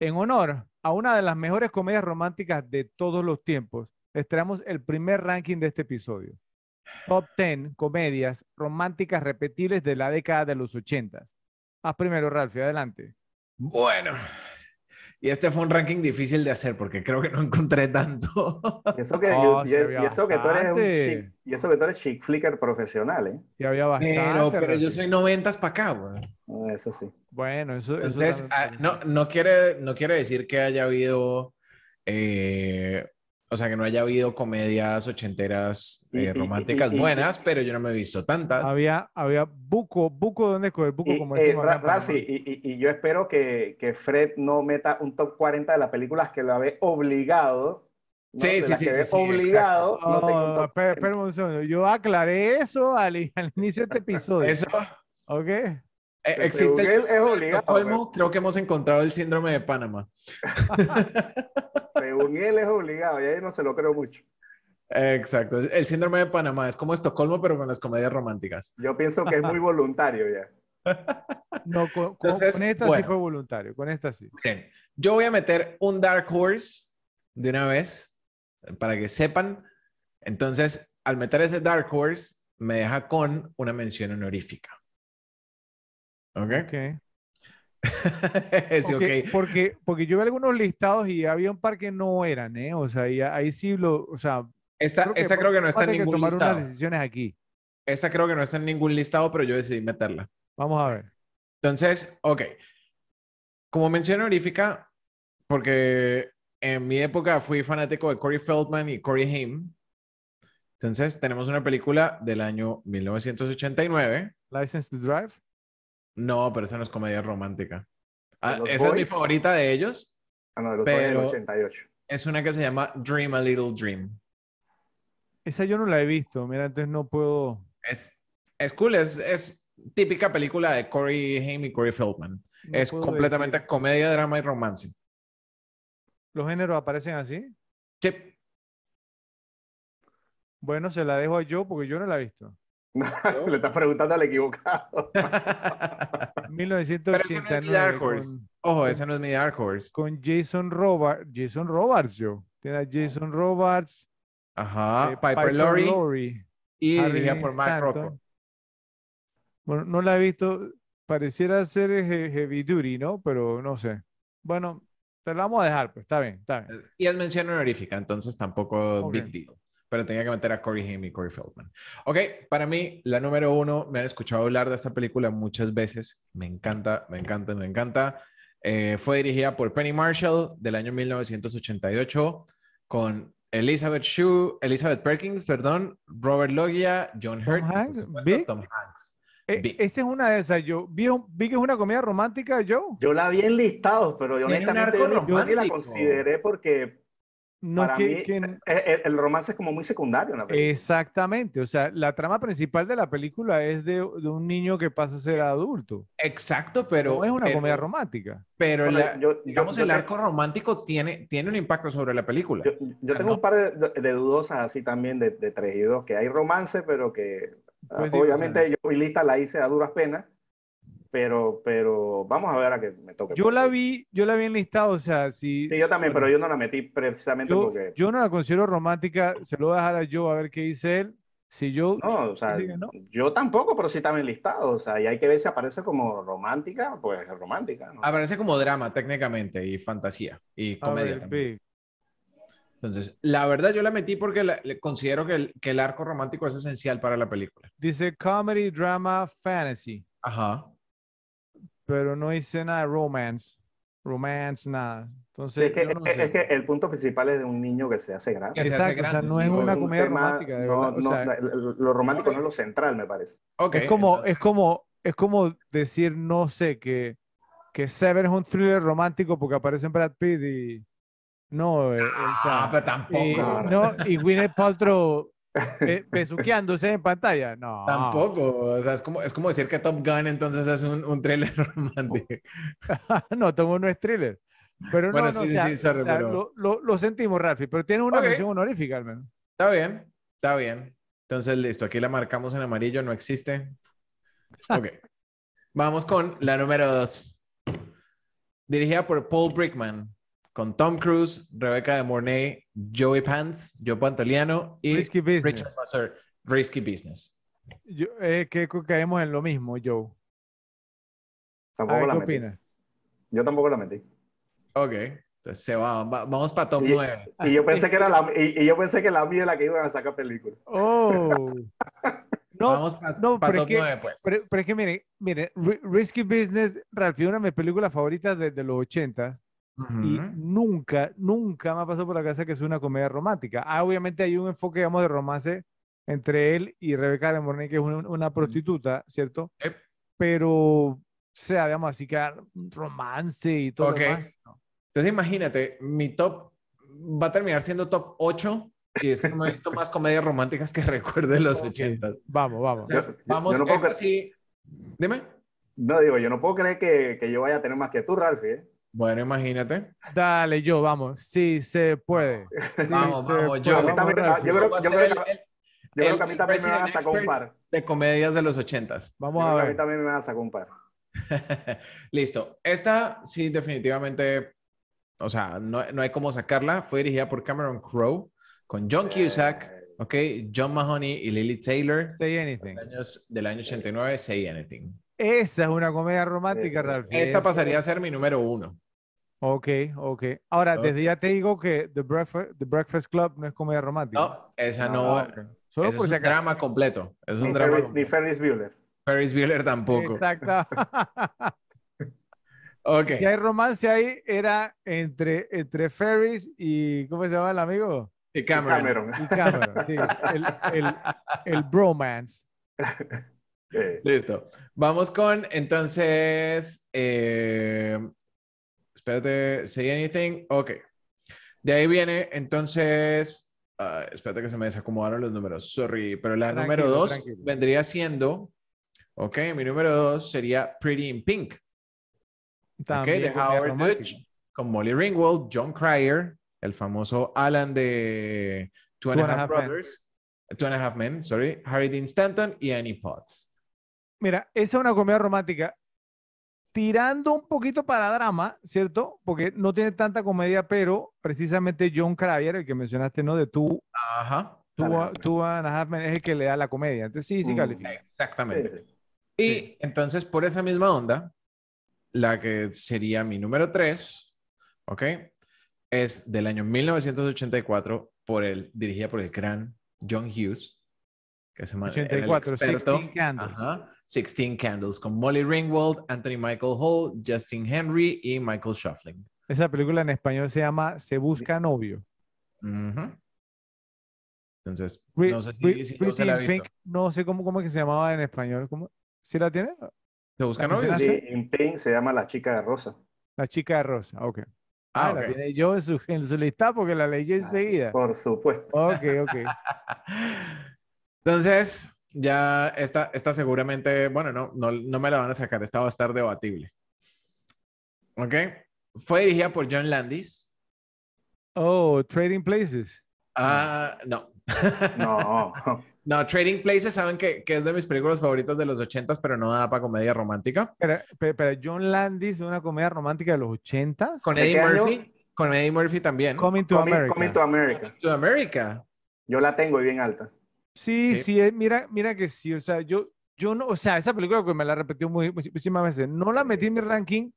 En honor a una de las mejores comedias románticas de todos los tiempos, traemos el primer ranking de este episodio. Top 10 comedias románticas repetibles de la década de los 80. Haz primero, Ralph, adelante. Bueno, y este fue un ranking difícil de hacer porque creo que no encontré tanto. Y eso que, tú eres chic, y eso que tú eres flicker profesional, ¿eh? Ya había bajado. Pero, yo soy noventas para acá, güey. Ah, eso sí. Bueno, eso. Entonces, ah, no, no, quiere, no quiere decir que haya habido eh, o sea, que no haya habido comedias ochenteras eh, románticas buenas, pero yo no me he visto tantas. Había, había buco, buco donde coger buco, como eh, y, y, yo espero que, que, Fred no meta un top 40 de las películas que lo ve obligado. Sí, sí, sí, que sí, obligado. No, Yo aclaré eso al, al inicio de este episodio. Eso. ¿Ok? Eh, existe el, es pues. creo que hemos encontrado el síndrome de Panamá. Según él es obligado, no se lo creo mucho. Exacto, el síndrome de Panamá es como Estocolmo, pero con las comedias románticas. Yo pienso que es muy voluntario ya. No, con, con esta sí fue voluntario, con esta sí. yo voy a meter un Dark Horse de una vez, para que sepan. Entonces, al meter ese Dark Horse, me deja con una mención honorífica. Ok. okay. sí, okay, Porque, porque, yo vi algunos listados y había un par que no eran, ¿eh? O sea, ahí sí lo, o sea... Esta creo que, esta creo que no está en ningún tomar listado. decisiones aquí. Esta creo que no está en ningún listado, pero yo decidí meterla. Vamos a ver. Entonces, ok. Como mencioné orífica porque en mi época fui fanático de Corey Feldman y Corey Haim. Entonces, tenemos una película del año 1989. License to Drive. No, pero esa no es comedia romántica. Ah, esa es mi favorita de ellos. Ah, pero Es una que se llama Dream a Little Dream. Esa yo no la he visto, mira, entonces no puedo. Es, es cool, es, típica película de Corey Haim y Corey Feldman. es completamente comedia, drama y romance. ¿Los géneros aparecen así? Sí. Bueno, se la dejo a yo porque yo no la he visto. Le estás preguntando al equivocado. 1989. Ojo, ese no es mi Dark Horse. Con Jason Roberts. Jason Roberts, yo. Tiene a Jason Roberts. Ajá. Eh, Piper, Laurie, Y por Rocco. Bueno, no la he visto. Pareciera ser Heavy Duty, ¿no? Pero no sé. Bueno, te la vamos a dejar, pues está bien, está bien. Eh, y es mención honorífica, entonces tampoco big deal pero tenía que meter a Corey Haim y Corey Feldman. Ok, para mí, la número uno, me han escuchado hablar de esta película muchas veces. Me encanta, me encanta, me encanta. Eh, fue dirigida por Penny Marshall del año 1988 con Elizabeth Shue, Elizabeth Perkins, perdón, Robert Loggia, John Hurt, Tom Hanks. E, esa es una de esas. Yo vi, que es una comedia romántica, Yo Yo la había en pero yo honestamente ni la consideré porque no, Para mí, e, e, e, El, romance es como muy secundario Exactamente, o sea, la trama principal de la película es de, un niño que pasa a ser adulto. Exacto, pero... No es una comedia romántica. Pero, digamos, el arco romántico tiene, tiene un impacto sobre la película. Yo, tengo un par de, dudosas así también de, de 3 y 2, que hay romance, pero que pues ah, obviamente yo mi lista la hice a duras penas pero, pero vamos a ver a que me toque. Yo la vi, yo la vi enlistada, o sea, si... Sí, yo también, pero yo no la metí precisamente porque... Yo no la considero romántica, se lo voy a dejar a Joe a ver qué dice él. Si yo... No, o sea, yo tampoco, pero sí también listado o sea, y hay que ver si aparece como romántica, pues romántica. ¿no? Aparece como drama técnicamente y fantasía y comedia también. Entonces, la verdad yo la metí porque considero que el, que el arco romántico es esencial para la película. Dice comedy, drama, fantasy. Ajá pero no hice nada de romance. Romance, nada. Entonces, es que, es que, el punto principal es de un niño que se hace grande. Exacto, o sea, no es una comedia romántica. lo romántico no es lo central, me parece. es, como, es, como, es como decir, no sé, que, que Seven es un thriller romántico porque aparecen Brad Pitt y. No, eh, ah, pero tampoco. Y, no, y Gwyneth Paltrow pesuqueándose en pantalla. No. Tampoco. es como, es como decir que Top Gun entonces es un, un thriller romántico. no, Top no es thriller. Pero no, lo, sentimos, Rafi, pero tiene una versión honorífica al menos. Está bien, está bien. Entonces, listo, aquí la marcamos en amarillo, no existe. Ok. Vamos con la número dos. Dirigida por Paul Brickman con Tom Cruise, Rebecca de Mornay, Joey Pants, Joe Pantoliano y Richard Busser, Risky Business. Yo, eh, caemos en lo mismo, Joe. ¿Qué opinas? Yo tampoco la metí. Ok. Entonces se va, vamos para top 9. Y yo pensé que era la y, yo pensé que la mía la que iba a sacar película. Oh. No, Vamos para top 9, pues. Pero, es que mire, mire Risky Business, Ralph, una de mis películas favoritas desde de los 80. Y nunca, nunca me ha pasado por la cabeza que es una comedia romántica. Ah, obviamente hay un enfoque, digamos, de romance entre él y Rebeca de Mornay, que es una, prostituta, ¿cierto? Pero, Pero, sea, digamos, así que romance y todo Entonces imagínate, mi top va a terminar siendo top 8 y es que no he visto más comedias románticas que recuerde los 80. Vamos, vamos. vamos, a no Dime. No, digo, yo no puedo creer que, que, yo vaya a tener más que tú, Ralph ¿eh? Bueno, imagínate. Dale, yo, vamos. Sí se puede. vamos, vamos, yo. yo creo, que a mí también me van a sacar un par. De comedias de los ochentas. Vamos a ver. A mí también me van a sacar un par. Listo. Esta sí, definitivamente, o sea, no, no, hay cómo sacarla. Fue dirigida por Cameron Crowe con John eh. Cusack, ok, John Mahoney y Lily Taylor. Say Anything. Los años, del año 89, Say Anything. Esa es una comedia romántica, Ralph. Esta pasaría a ser mi número uno. Ok, ok. Ahora, desde ya te digo que The Breakfast, The Breakfast Club no es comedia romántica. No, esa ah, no. Solo es un drama completo. Es un drama Ferris, Ni Ferris Bueller. Ferris Bueller tampoco. Exacto. ok. Si hay romance ahí, era entre, entre Ferris y. ¿Cómo se llama el amigo? Cameron. Cameron, sí. El, el, el bromance. Listo. Vamos con entonces eh, Espérate, say anything. Ok. De ahí viene, entonces, ah, espérate que se me desacomodaron los números. Sorry, pero la número dos vendría siendo, ok, mi número dos sería Pretty in Pink. ok, de Howard Dutch, con Molly Ringwald, John Cryer, el famoso Alan de Two and, a Half, Brothers, Two and a Half Men, sorry, Harry Dean Stanton y Annie Potts. Mira, esa es una comedia romántica tirando un poquito para drama, ¿cierto? Porque no tiene tanta comedia, pero precisamente John Cravier, el que mencionaste, ¿no? De tú. Ajá. Tú, es el que le da la comedia. Entonces sí, sí mm, califica. Exactamente. Y entonces, por esa misma onda, la que sería mi número 3, ¿ok? Es del año 1984, por el, dirigida por el gran John Hughes, se 84, el experto, ajá, 16 Candles con Molly Ringwald, Anthony Michael Hall, Justin Henry y Michael Shuffling. Esa película en español se llama Se busca novio. Entonces, no sé si, la ha no sé cómo, cómo que se llamaba en español. ¿Sí la tiene? ¿Se busca novio? Sí, en Pink se llama La chica de rosa. La chica de rosa, ok. Ah, ah la tiene yo en su, lista porque la leí ah, enseguida. Por supuesto. Ok, ok. Entonces, ya esta, esta seguramente, bueno, no, no, no me la van a sacar, esta va a estar debatible. ¿Ok? Fue dirigida por John Landis. Oh, Trading Places. Ah, no. No. no, Trading Places, saben que, que, es de mis películas favoritas de los 80 pero no da para comedia romántica. Pero, pero, John Landis, una comedia romántica de los 80 Con Eddie Murphy. Con Eddie Murphy también. Coming to America. Coming to America. Yo la tengo y bien alta. Sí, sí, eh, mira, mira que sí, o sea, yo, yo no, o sea, esa película que me la repetió muchísimas veces, no la metí en mi ranking,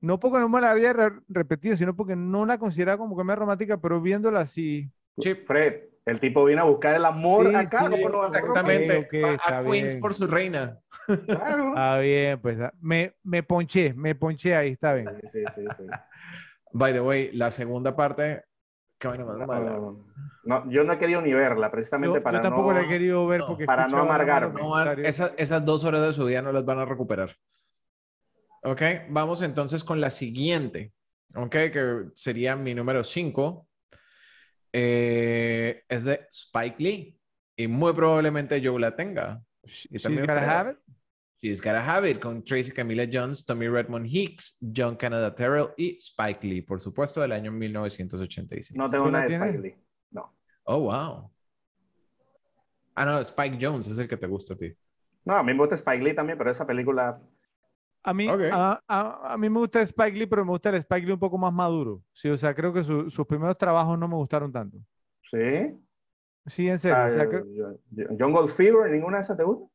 no porque no me la había repetido, sino porque no la consideraba como que comedia romántica, pero viéndola así. Sí, Fred, el tipo viene a buscar el amor acá, no exactamente, a, Queens por su reina. Ah, bien, pues, ah, me, me ponché, me ponché ahí, está bien. Sí, sí, sí. By the way, la segunda parte no, yo no he querido ni verla, precisamente para no... la porque... Para no amargarme. Esas, dos horas de su día no las van a recuperar. Ok, vamos entonces con la siguiente. Ok, que sería mi número 5. Eh, es de Spike Lee. Y muy probablemente yo la tenga. Y también, have it? She's Gotta Have It con Tracy Camilla Jones, Tommy Redmond Hicks, John Canada Terrell y Spike Lee, por supuesto, del año 1986. No tengo nada de Spike Lee. No. Oh, wow. Ah, no, Spike Jones es el que te gusta a ti. No, a mí me gusta Spike Lee también, pero esa película. A mí, a, mí me gusta Spike Lee, pero me gusta el Spike Lee un poco más maduro. Sí, o sea, creo que sus primeros trabajos no me gustaron tanto. Sí. Sí, en serio. ¿ninguna de esas te gusta?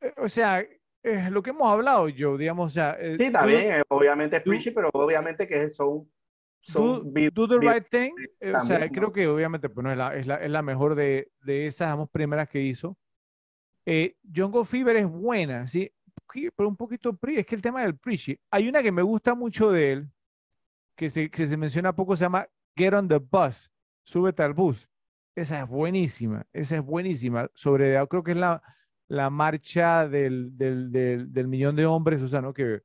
Eh, o sea, es lo que hemos hablado yo, digamos, o sea... Eh, sí, también, eh, obviamente es preachy, pero obviamente que es son do, do, the right thing, o sea, creo que obviamente pues, no, es, la, es, la, es la mejor de, de esas digamos, primeras que hizo. Eh, John Fever es buena, ¿sí? Pero un poquito pre, es que el tema del preachy. Hay una que me gusta mucho de él, que se, que se menciona poco, se llama Get on the Bus, súbete al bus. Esa es buenísima, esa es buenísima. Sobre, creo que es la, la marcha del, del, millón de hombres, ¿no? que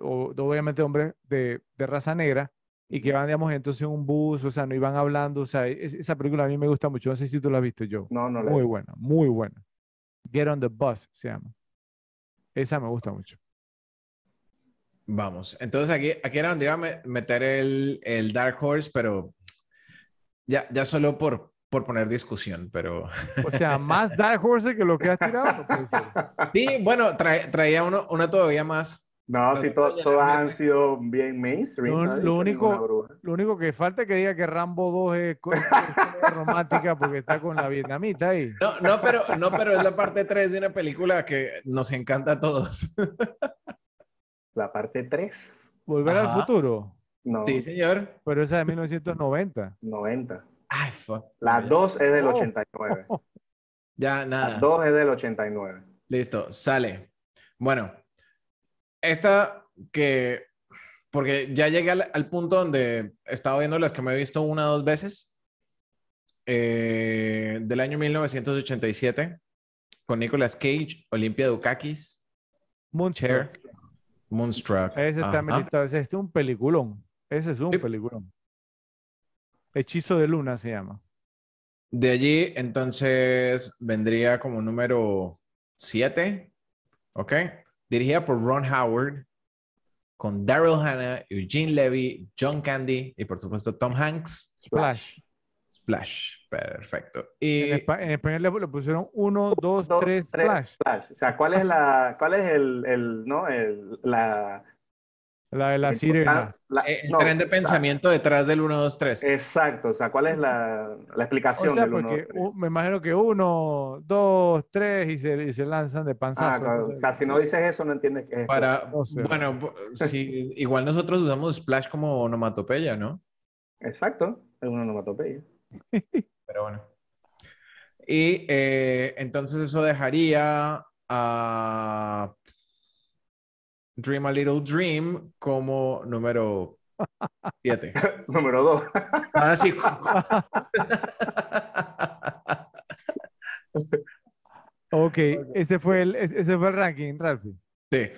obviamente hombres de, raza negra, y que van, digamos, entonces en un bus, o sea, no iban hablando, o sea, esa película a mí me gusta mucho, no sé si tú la has visto yo. No, no la Muy buena, muy buena. Get on the Bus se llama. Esa me gusta mucho. Vamos, entonces aquí, aquí era donde iba a meter el, el Dark Horse, pero ya, ya solo por, por poner discusión, pero... O sea, más Dark Horse que lo que has tirado. Sí, bueno, traía uno, una todavía más. No, sí, todas han sido bien mainstream. Lo, único, lo único que falta es que diga que Rambo 2 es, romántica porque está con la vietnamita ahí. No, no, pero, no, pero es la parte 3 de una película que nos encanta a todos. La parte 3. Volver al futuro. Sí, señor. Pero esa de 1990. 90. La 2 es del 89. Ya, nada. La 2 es del 89. Listo, sale. Bueno, esta que. Porque ya llegué al, punto donde estado viendo las que me he visto una o dos veces. Eh, del año 1987 con Nicolas Cage, Olimpia Dukakis, Moonstruck. Moonstruck. Ese está Ese es un peliculón. Ese es un peliculón. Hechizo de Luna se llama. De allí, entonces, vendría como número 7, ¿ok? Dirigida por Ron Howard, con Daryl Hannah, Eugene Levy, John Candy y por supuesto Tom Hanks. Splash. Splash, perfecto. Y... En, español le, pusieron 1, 2, 3, Splash. O sea, ¿cuál es, la, cuál es el, ¿no? el, la, la de la sirena. Eh, el tren de pensamiento detrás del 1, 2, 3. Exacto, o sea, ¿cuál es la, la explicación del 1, 2, 3? Me imagino que 1, 2, 3 y se, y se lanzan de ah, panzazo. Ah, O sea, si no dices eso, no entiendes qué es. Para, Bueno, si, igual nosotros usamos splash como onomatopeya, ¿no? Exacto, es una onomatopeya. Pero bueno. Y eh, entonces eso dejaría a Dream a Little Dream como número 7. número 2. Ahora sí. okay. ok, ese fue el, ese fue el ranking, Ralphie. Sí.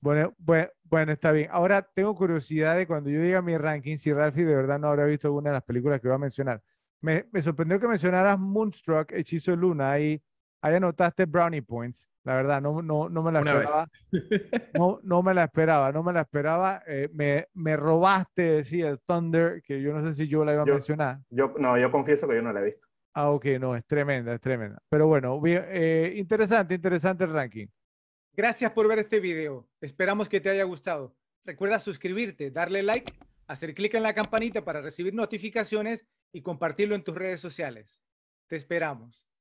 Bueno, bueno, está bien. Ahora tengo curiosidad de cuando yo diga mi ranking, si Ralphie de verdad no habrá visto alguna de las películas que voy a mencionar. Me, me sorprendió que mencionaras Moonstruck, Hechizo Luna, y Ahí anotaste brownie points. La verdad, no, no, no me la esperaba. No, no, me la esperaba, no me la esperaba. Eh, me, me, robaste, decía el Thunder, que yo no sé si yo la iba a mencionar. Yo, no, yo confieso que yo no la he visto. Ah, ok, no, es tremenda, es tremenda. Pero bueno, eh, interesante, interesante el ranking. Gracias por ver este video. Esperamos que te haya gustado. Recuerda suscribirte, darle like, hacer clic en la campanita para recibir notificaciones y compartirlo en tus redes sociales. Te esperamos.